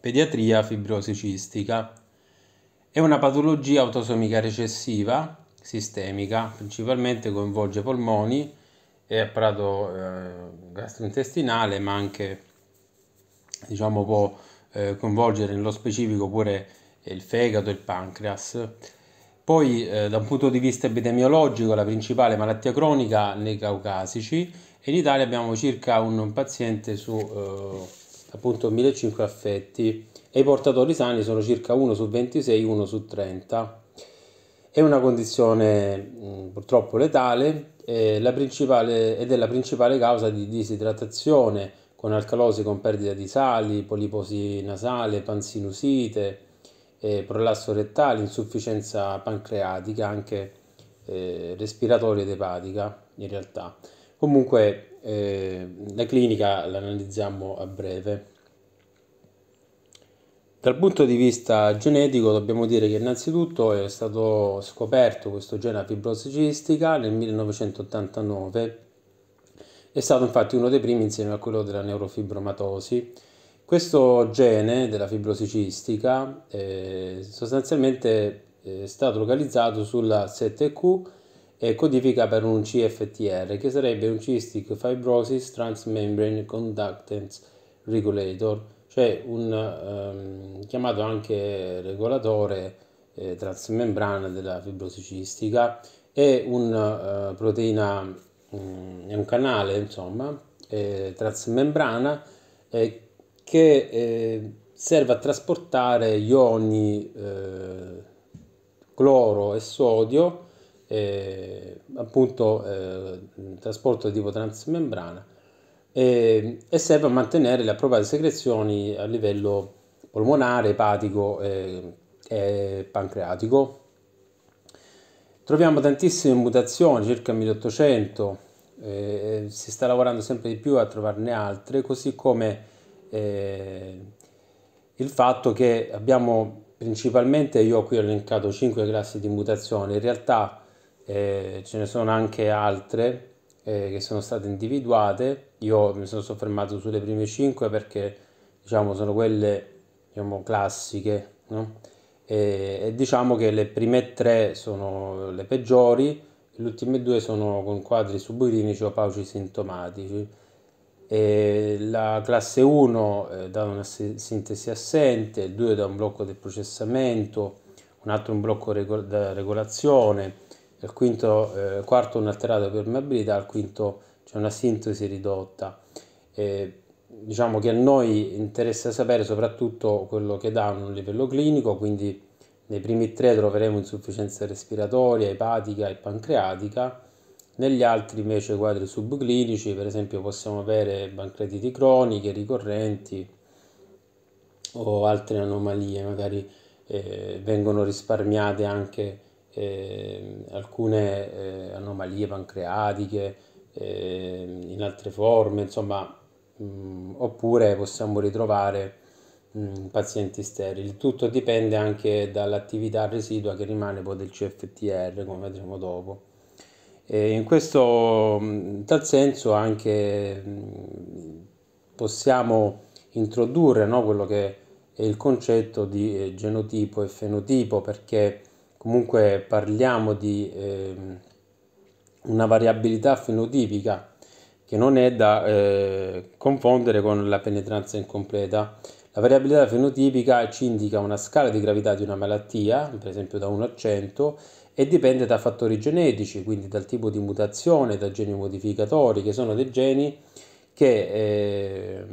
pediatria fibrosi cistica. È una patologia autosomica recessiva, sistemica, principalmente coinvolge polmoni e apparato eh, gastrointestinale, ma anche diciamo, può eh, coinvolgere nello specifico pure il fegato e il pancreas. Poi eh, da un punto di vista epidemiologico la principale malattia cronica nei caucasici e in Italia abbiamo circa un paziente su eh, appunto 1.500 affetti e i portatori sani sono circa 1 su 26, 1 su 30. È una condizione purtroppo letale eh, ed è la principale causa di disidratazione con alcalosi con perdita di sali, poliposi nasale, pansinusite, eh, prolasso rettale, insufficienza pancreatica, anche eh, respiratoria ed epatica in realtà. Comunque eh, la clinica l'analizziamo a breve. Dal punto di vista genetico dobbiamo dire che innanzitutto è stato scoperto questo gene a fibrosi cistica nel 1989, è stato infatti uno dei primi insieme a quello della neurofibromatosi. Questo gene della fibrosi cistica eh, sostanzialmente eh, è stato localizzato sulla 7Q eh, codifica per un CFTR, che sarebbe un Cystic Fibrosis Transmembrane Conductance Regulator, cioè un ehm, chiamato anche regolatore eh, transmembrana della fibrosi cistica, è una eh, proteina, mh, mm, un canale, insomma, eh, transmembrana eh, che eh, serve a trasportare ioni eh, cloro e sodio eh, appunto eh, trasporto di tipo transmembrana eh, e serve a mantenere le appropriate secrezioni a livello polmonare, epatico e pancreatico. Troviamo tantissime mutazioni, circa 1800, si sta lavorando sempre di più a trovarne altre, così come eh, il fatto che abbiamo principalmente, io qui ho elencato 5 classi di mutazioni, in realtà eh, ce ne sono anche altre eh, che sono state individuate, io mi sono soffermato sulle prime 5 perché diciamo sono quelle diciamo, classiche no? e, e, diciamo che le prime 3 sono le peggiori, le ultime due sono con quadri suburinici o pauci sintomatici. E la classe 1 eh, da una sintesi assente, il 2 da un blocco del processamento, un altro un blocco da regolazione, il quinto, eh, quarto un'alterata permeabilità, al quinto c'è una sintesi ridotta. Eh, diciamo che a noi interessa sapere soprattutto quello che dà a livello clinico, quindi nei primi tre troveremo insufficienza respiratoria, epatica e pancreatica, negli altri invece quadri subclinici, per esempio possiamo avere pancreatiti croniche, ricorrenti o altre anomalie, magari eh, vengono risparmiate anche eh, alcune eh, anomalie pancreatiche eh, in altre forme, insomma, mh, mm, oppure possiamo ritrovare mh, mm, pazienti sterili. Tutto dipende anche dall'attività residua che rimane poi del CFTR, come vedremo dopo. E in questo in mm, tal senso anche possiamo introdurre no, quello che è il concetto di eh, genotipo e fenotipo perché comunque parliamo di eh, una variabilità fenotipica che non è da eh, confondere con la penetranza incompleta. La variabilità fenotipica ci indica una scala di gravità di una malattia, per esempio da 1 a 100, e dipende da fattori genetici, quindi dal tipo di mutazione, da geni modificatori, che sono dei geni che eh,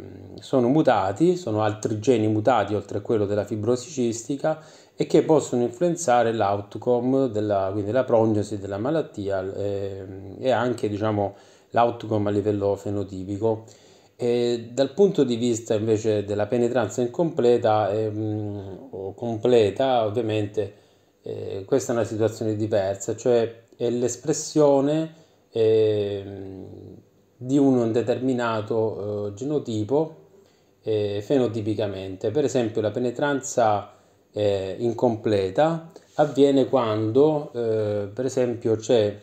sono mutati, sono altri geni mutati oltre a quello della fibrosicistica e che possono influenzare l'outcome, della, quindi la prognosi della malattia eh, e anche diciamo, l'outcome a livello fenotipico. E dal punto di vista invece della penetranza incompleta ehm, o completa, ovviamente eh, questa è una situazione diversa, cioè è l'espressione ehm, di un determinato eh, genotipo eh, fenotipicamente. Per esempio la penetranza eh, incompleta avviene quando eh, per esempio c'è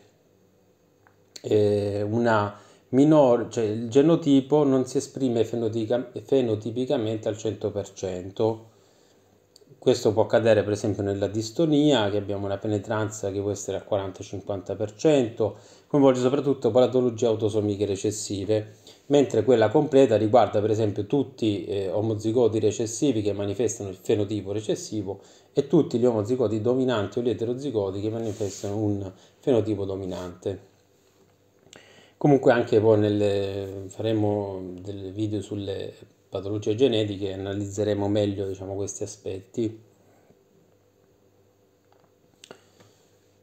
eh, una minore, cioè il genotipo non si esprime fenotipicamente al 100%. Questo può accadere per esempio nella distonia, che abbiamo una penetranza che può essere al 40-50%, coinvolge soprattutto patologie autosomiche recessive, mentre quella completa riguarda per esempio tutti eh, omozigoti recessivi che manifestano il fenotipo recessivo e tutti gli omozigoti dominanti o gli eterozigoti che manifestano un fenotipo dominante. Comunque anche poi nelle, faremo dei video sulle patologie genetiche analizzeremo meglio diciamo, questi aspetti.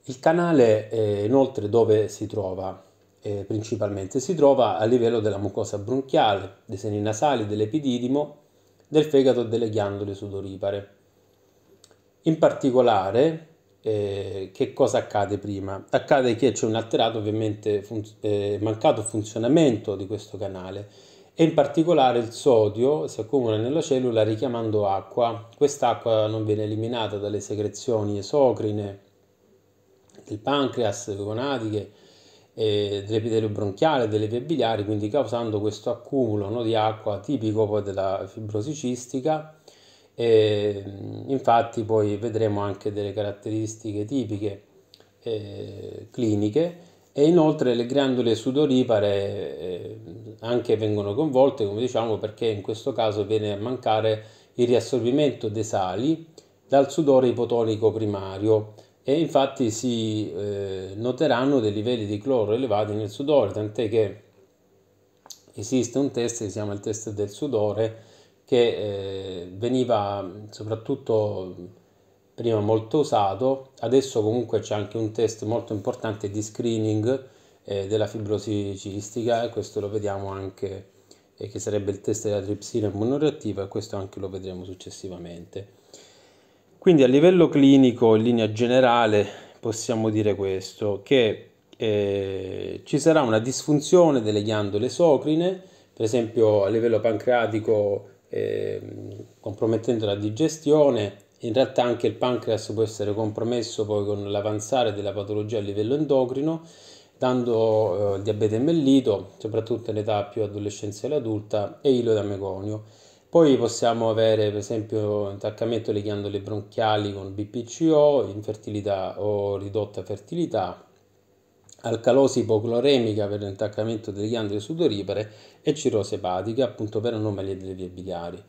Il canale eh, inoltre dove si trova? Eh, principalmente si trova a livello della mucosa bronchiale, dei seni nasali, dell'epididimo, del fegato e delle ghiandole sudoripare. In particolare, eh, che cosa accade prima? Accade che c'è un alterato, ovviamente, fun- eh, mancato funzionamento di questo canale e in particolare il sodio si accumula nella cellula richiamando acqua. Quest'acqua non viene eliminata dalle secrezioni esocrine del pancreas, gonadiche, dell'epitelio bronchiale, delle vie biliari, quindi causando questo accumulo no, di acqua tipico poi della fibrosi cistica. E, infatti poi vedremo anche delle caratteristiche tipiche eh, cliniche e inoltre le ghiandole sudoripare eh, anche vengono coinvolte, come diciamo, perché in questo caso viene a mancare il riassorbimento dei sali dal sudore ipotonico primario e infatti si eh, noteranno dei livelli di cloro elevati nel sudore, tant'è che esiste un test che si chiama il test del sudore che eh, veniva soprattutto prima molto usato, adesso comunque c'è anche un test molto importante di screening eh, della fibrosi cistica e questo lo vediamo anche eh, che sarebbe il test della tripsina immunoreattiva e questo anche lo vedremo successivamente. Quindi a livello clinico, in linea generale, possiamo dire questo, che eh, ci sarà una disfunzione delle ghiandole socrine, per esempio a livello pancreatico eh, compromettendo la digestione in realtà anche il pancreas può essere compromesso poi con l'avanzare della patologia a livello endocrino, dando eh, diabete mellito, soprattutto in età più adolescenziale adulta, e ilodamegonio. Poi possiamo avere per esempio intaccamento delle ghiandole bronchiali con BPCO, infertilità o ridotta fertilità, alcalosi ipocloremica per l'intaccamento delle ghiandole sudoripere e cirrose epatica appunto per anomalie delle vie biliari.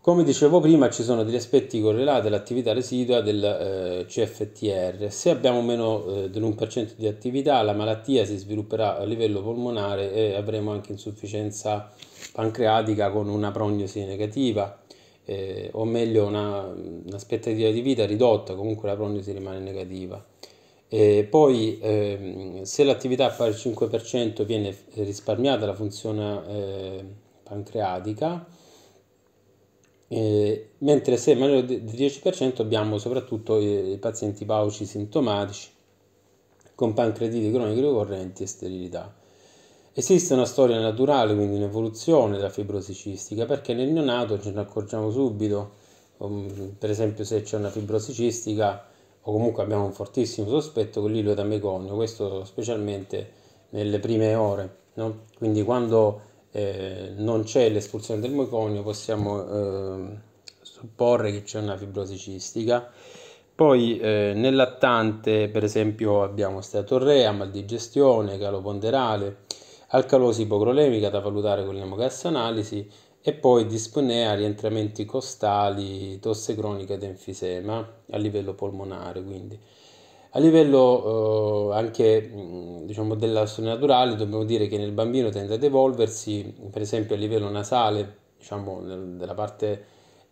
Come dicevo prima ci sono degli aspetti correlati all'attività residua del eh, CFTR. Se abbiamo meno eh, dell'1% di attività la malattia si svilupperà a livello polmonare e avremo anche insufficienza pancreatica con una prognosi negativa eh, o meglio un'aspettativa di vita ridotta, comunque la prognosi rimane negativa. E poi ehm, se l'attività è pari al 5% viene risparmiata la funzione eh, pancreatica mentre se è maggiore del 10% abbiamo soprattutto i, pazienti pauci sintomatici con pancreatiti croniche ricorrenti e sterilità. Esiste una storia naturale, quindi un'evoluzione della fibrosi cistica, perché nel neonato ce ne accorgiamo subito, um, per esempio se c'è una fibrosi cistica o comunque abbiamo un fortissimo sospetto con l'ilio da meconio, questo specialmente nelle prime ore, no? quindi quando eh, non c'è l'espulsione del muconio, possiamo eh, supporre che c'è una fibrosi cistica. Poi eh, nel lattante, per esempio, abbiamo steatorrea, mal digestione, calo ponderale, alcalosi ipocrolemica da valutare con l'emocassanalisi e poi dispnea, rientramenti costali, tosse cronica ed enfisema a livello polmonare. Quindi. A livello eh, anche diciamo, della storia naturale dobbiamo dire che nel bambino tende ad evolversi per esempio a livello nasale diciamo della parte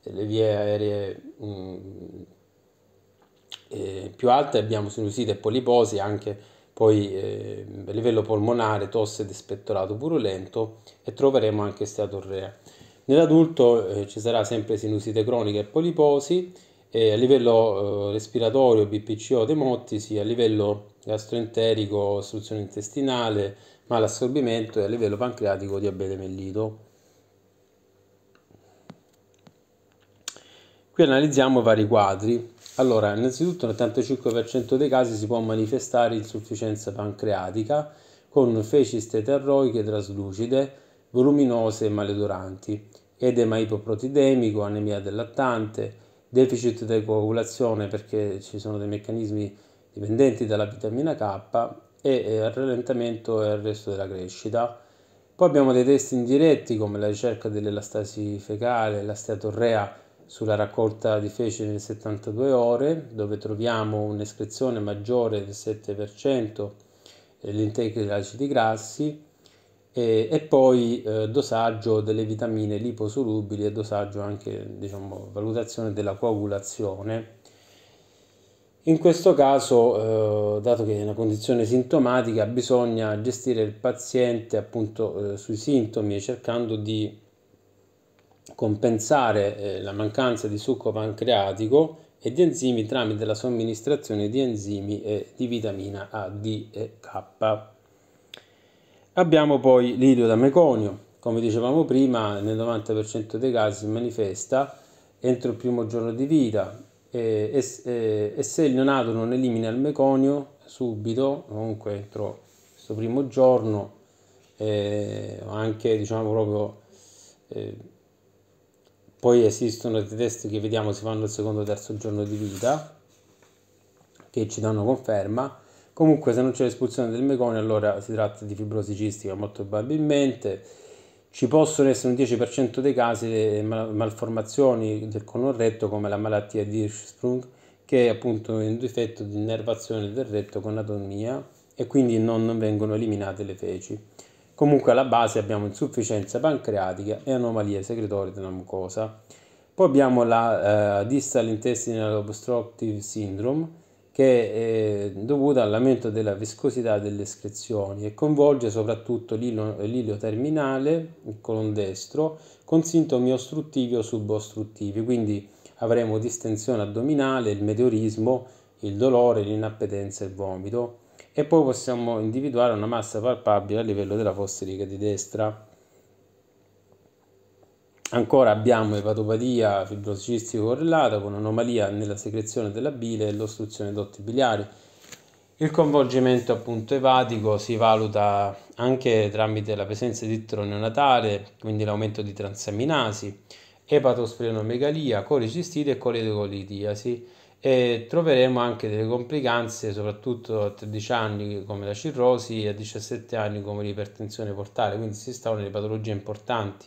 delle vie aeree mh, eh, più alte abbiamo sinusite e poliposi anche poi eh, a livello polmonare tosse ed espettorato purulento e troveremo anche steatorrea nell'adulto eh, ci sarà sempre sinusite croniche e poliposi e a livello eh, respiratorio, BPCO, demottisi, a livello gastroenterico, ostruzione intestinale, malassorbimento e a livello pancreatico, diabete mellito. Qui analizziamo vari quadri. Allora, innanzitutto nel 85% dei casi si può manifestare insufficienza pancreatica con feci steterroiche traslucide, voluminose e maleduranti, edema ipoprotidemico, anemia del lattante, deficit di coagulazione perché ci sono dei meccanismi dipendenti dalla vitamina K e eh, al rallentamento e il resto della crescita. Poi abbiamo dei test indiretti come la ricerca dell'elastasi fecale, la steatorrea sulla raccolta di feci nelle 72 ore, dove troviamo un'escrezione maggiore del 7% eh, l'intake di acidi grassi e, e poi eh, dosaggio delle vitamine liposolubili e dosaggio anche, diciamo, valutazione della coagulazione. In questo caso, eh, dato che è una condizione sintomatica, bisogna gestire il paziente appunto eh, sui sintomi cercando di compensare eh, la mancanza di succo pancreatico e di enzimi tramite la somministrazione di enzimi e eh, di vitamina A, D e K. Abbiamo poi l'idio da meconio, come dicevamo prima, nel 90% dei casi si manifesta entro il primo giorno di vita e, e, e se il neonato non elimina il meconio subito, comunque entro questo primo giorno, eh, anche diciamo proprio eh, poi esistono dei test che vediamo si fanno il secondo o terzo giorno di vita che ci danno conferma Comunque se non c'è l'espulsione del meconio allora si tratta di fibrosi cistica molto probabilmente. Ci possono essere un 10% dei casi malformazioni del colon retto come la malattia di Hirschsprung che è appunto un difetto di innervazione del retto con atomia e quindi non, vengono eliminate le feci. Comunque alla base abbiamo insufficienza pancreatica e anomalie secretorie della mucosa. Poi abbiamo la eh, distal intestinal obstructive syndrome che è eh, dovuta all'aumento della viscosità delle escrezioni e coinvolge soprattutto l'ilio terminale, il colon destro, con sintomi ostruttivi o subostruttivi, quindi avremo distensione addominale, il meteorismo, il dolore, l'inappetenza e il vomito e poi possiamo individuare una massa palpabile a livello della fossa di destra. Ancora abbiamo epatopatia fibrosicistica correlata con anomalia nella secrezione della bile e l'ostruzione dotti biliari. Il coinvolgimento appunto epatico si valuta anche tramite la presenza di ittero neonatale, quindi l'aumento di transaminasi, epatosplenomegalia, colicistite e coledocolitiasi e troveremo anche delle complicanze soprattutto a 13 anni come la cirrosi e a 17 anni come l'ipertensione portale, quindi si sta nelle patologie importanti.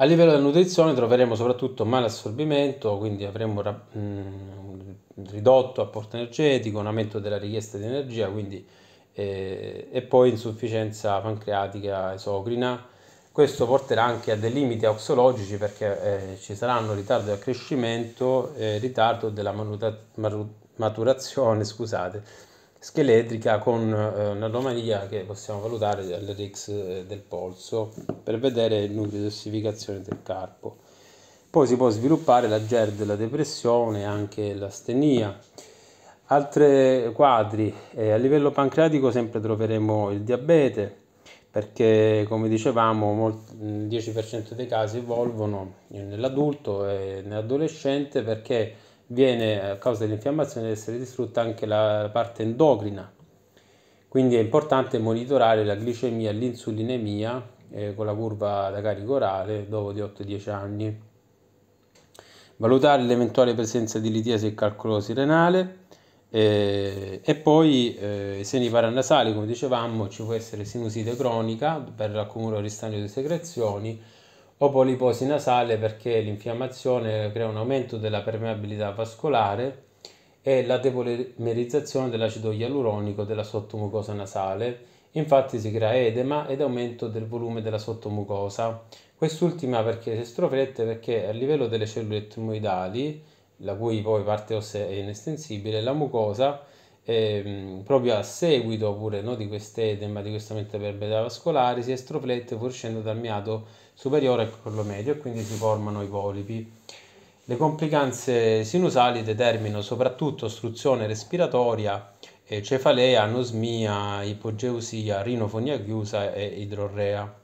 A livello della nutrizione troveremo soprattutto malassorbimento, quindi avremo un mm, ridotto apporto energetico, un aumento della richiesta di energia, quindi, eh, e poi insufficienza pancreatica esocrina. Questo porterà anche a dei limiti oxologici perché eh, ci saranno ritardo del crescimento, eh, ritardo della maturazione, scusate, scheletrica con eh, un'anomalia che possiamo valutare all'RX eh, del polso per vedere il nucleo di ossificazione del carpo. Poi si può sviluppare la GERD, la depressione e anche l'astenia. Altri quadri, eh, a livello pancreatico sempre troveremo il diabete, perché come dicevamo il 10% dei casi evolvono nell'adulto e nell'adolescente perché viene a causa dell'infiammazione ad essere distrutta anche la parte endocrina. Quindi è importante monitorare la glicemia e l'insulinemia eh, con la curva da carico orale dopo di 8-10 anni. Valutare l'eventuale presenza di litiasi e calcolosi renale eh, e poi eh, i seni paranasali, come dicevamo, ci può essere sinusite cronica per accumulo ristagno di secrezioni o poliposi nasale perché l'infiammazione crea un aumento della permeabilità vascolare e la depolimerizzazione dell'acido ialuronico della sottomucosa nasale. Infatti si crea edema ed aumento del volume della sottomucosa. Quest'ultima perché si stroflette perché a livello delle cellule etmoidali, la cui poi parte ossea è inestensibile, la mucosa ehm, proprio a seguito pure no, di quest'edema, di questa metaperbedia vascolare, si estroflette fuoriuscendo dal miato superiore al ecco, quello medio e quindi si formano i polipi. Le complicanze sinusali determinano soprattutto ostruzione respiratoria, cefalea, anosmia, ipogeusia, rinofonia chiusa e idrorrea.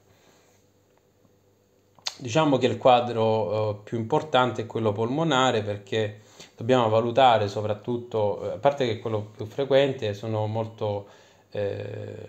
Diciamo che il quadro eh, più importante è quello polmonare perché dobbiamo valutare soprattutto, eh, a parte che quello più frequente, sono molto eh,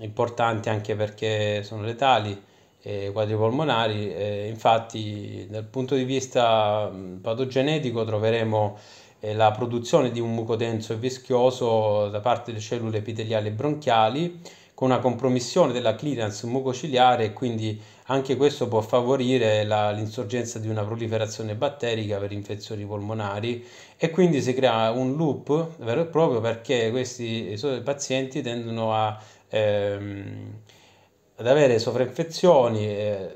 importanti anche perché sono letali eh, quadripolmonari, eh, infatti dal punto di vista patogenetico troveremo eh, la produzione di un muco denso e vischioso da parte delle cellule epiteliali e bronchiali con una compromissione della clearance mucociliare e quindi anche questo può favorire la, l'insorgenza di una proliferazione batterica per infezioni polmonari e quindi si crea un loop vero e proprio perché questi pazienti tendono a, ehm, ad avere sovrainfezioni. Eh,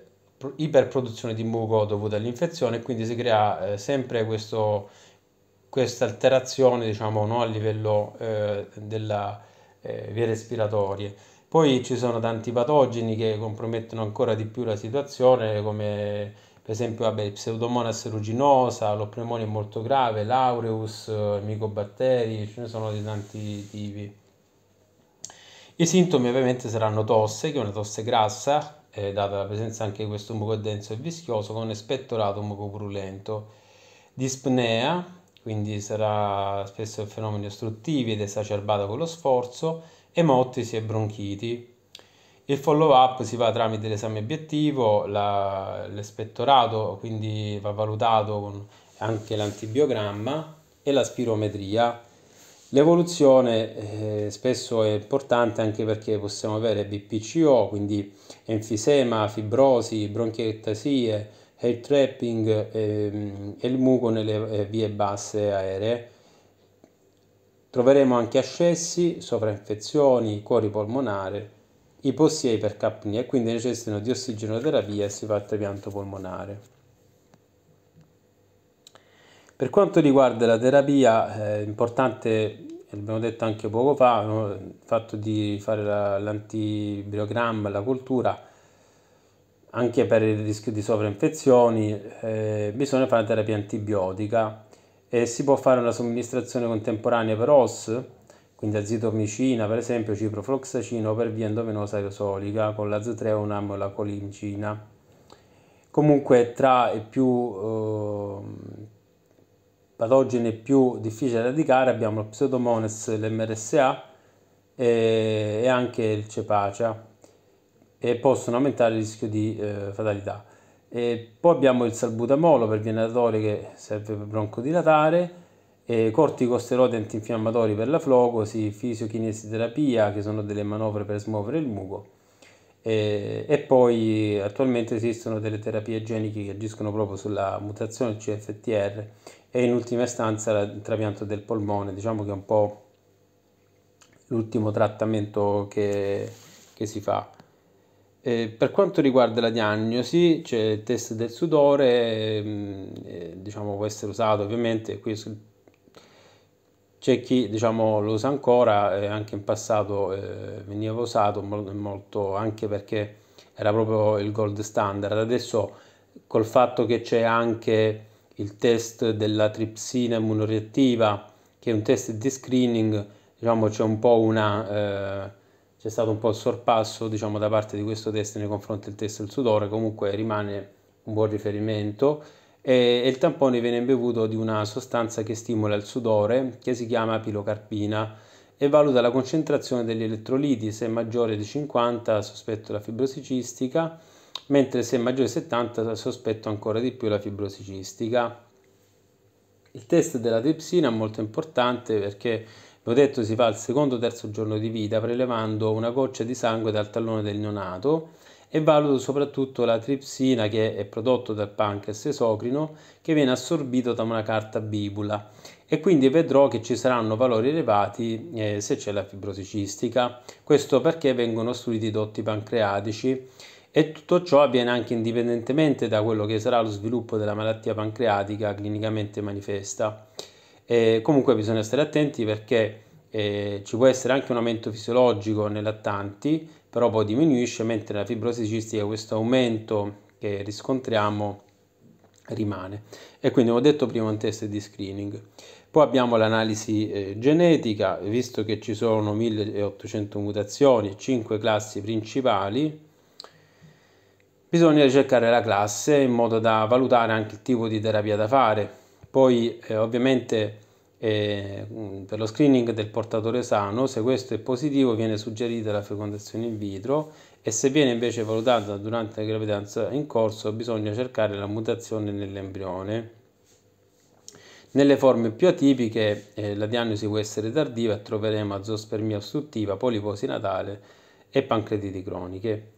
iperproduzione di muco dovuta all'infezione e quindi si crea eh, sempre questa alterazione diciamo, no, a livello eh, delle eh, vie respiratorie. Poi ci sono tanti patogeni che compromettono ancora di più la situazione, come per esempio vabbè, Pseudomonas ruginosa, l'opremonio molto grave, l'aureus, eh, i micobatteri, ce ne sono di tanti tipi. I sintomi ovviamente saranno tosse, che è una tosse grassa, eh, data la presenza anche di questo muco denso e vischioso, con espettorato mucopurulento, dispnea, quindi sarà spesso il fenomeno ostruttivo ed esacerbato con lo sforzo, emottesi e bronchiti. Il follow up si fa tramite l'esame obiettivo, la, l'espettorato, quindi va valutato con anche l'antibiogramma e la spirometria. L'evoluzione eh, spesso è importante anche perché possiamo avere BPCO, quindi enfisema, fibrosi, bronchiectasie, hair trapping ehm, e il muco nelle eh, vie basse aeree. Troveremo anche ascessi, sovrainfezioni, cuori polmonare, ipossia e ipercapnia e quindi necessitano di ossigenoterapia e si fa il trapianto polmonare. Per quanto riguarda la terapia, è eh, importante, l'abbiamo detto anche poco fa, no? il fatto di fare la, l'antibiogramma, la cultura, anche per il rischio di sovrainfezioni, eh, bisogna fare una terapia antibiotica e eh, si può fare una somministrazione contemporanea per OS, quindi azitomicina per esempio, ciprofloxacino o per via endovenosa aerosolica con l'azotreonam o la colincina. Comunque tra i più eh, patogeni più difficili da radicare abbiamo lo pseudomones, l'MRSA e, e anche il cepacia e possono aumentare il rischio di eh, fatalità. E poi abbiamo il salbutamolo per via che serve per broncodilatare, e corticosteroidi antinfiammatori per la flocosi, fisiokinesiterapia che sono delle manovre per smuovere il muco e, e, poi attualmente esistono delle terapie geniche che agiscono proprio sulla mutazione del CFTR e in ultima istanza il trapianto del polmone, diciamo che è un po' l'ultimo trattamento che, che si fa. Eh, per quanto riguarda la diagnosi, c'è il test del sudore, ehm, eh, diciamo può essere usato ovviamente, qui c'è chi diciamo, lo usa ancora, eh, anche in passato eh, veniva usato molto anche perché era proprio il gold standard, adesso col fatto che c'è anche il test della tripsina immunoreattiva, che è un test di screening, diciamo c'è un po' una eh, c'è stato un po' il sorpasso diciamo, da parte di questo test nei confronti del test del sudore, comunque rimane un buon riferimento e, e il tampone viene bevuto di una sostanza che stimola il sudore che si chiama pilocarpina e valuta la concentrazione degli elettroliti, se è maggiore di 50 sospetto la fibrosicistica, mentre se è maggiore di 70 sospetto ancora di più la fibrosicistica. Il test della tripsina è molto importante perché detto si fa al secondo o terzo giorno di vita prelevando una goccia di sangue dal tallone del neonato e valuto soprattutto la tripsina che è prodotto dal pancreas esocrino che viene assorbito da una carta bibula e quindi vedrò che ci saranno valori elevati eh, se c'è la fibrosicistica. Questo perché vengono studiati i dotti pancreatici e tutto ciò avviene anche indipendentemente da quello che sarà lo sviluppo della malattia pancreatica clinicamente manifesta. Eh, comunque bisogna stare attenti perché eh, ci può essere anche un aumento fisiologico nei lattanti, però poi diminuisce, mentre la fibrosi cistica questo aumento che riscontriamo rimane. E quindi ho detto prima un test di screening. Poi abbiamo l'analisi eh, genetica, visto che ci sono 1800 mutazioni, 5 classi principali, bisogna ricercare la classe in modo da valutare anche il tipo di terapia da fare poi eh, ovviamente eh, per lo screening del portatore sano, se questo è positivo viene suggerita la fecondazione in vitro e se viene invece valutata durante la gravidanza in corso bisogna cercare la mutazione nell'embrione. Nelle forme più atipiche eh, la diagnosi può essere tardiva e troveremo azospermia ostruttiva, poliposi natale e pancreatiti croniche.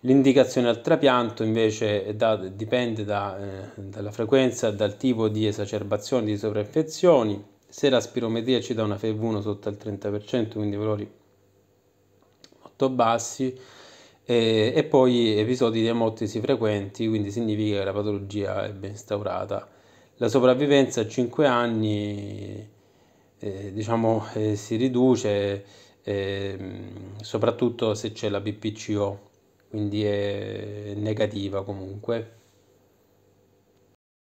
L'indicazione al trapianto invece da, dipende da, eh, dalla frequenza, dal tipo di esacerbazione di sovrainfezioni. Se la spirometria ci dà una FEV1 sotto al 30%, quindi valori molto bassi, e, eh, e poi episodi di emotesi frequenti, quindi significa che la patologia è ben instaurata. La sopravvivenza a 5 anni eh, diciamo, eh, si riduce ehm, soprattutto se c'è la BPCO quindi è negativa comunque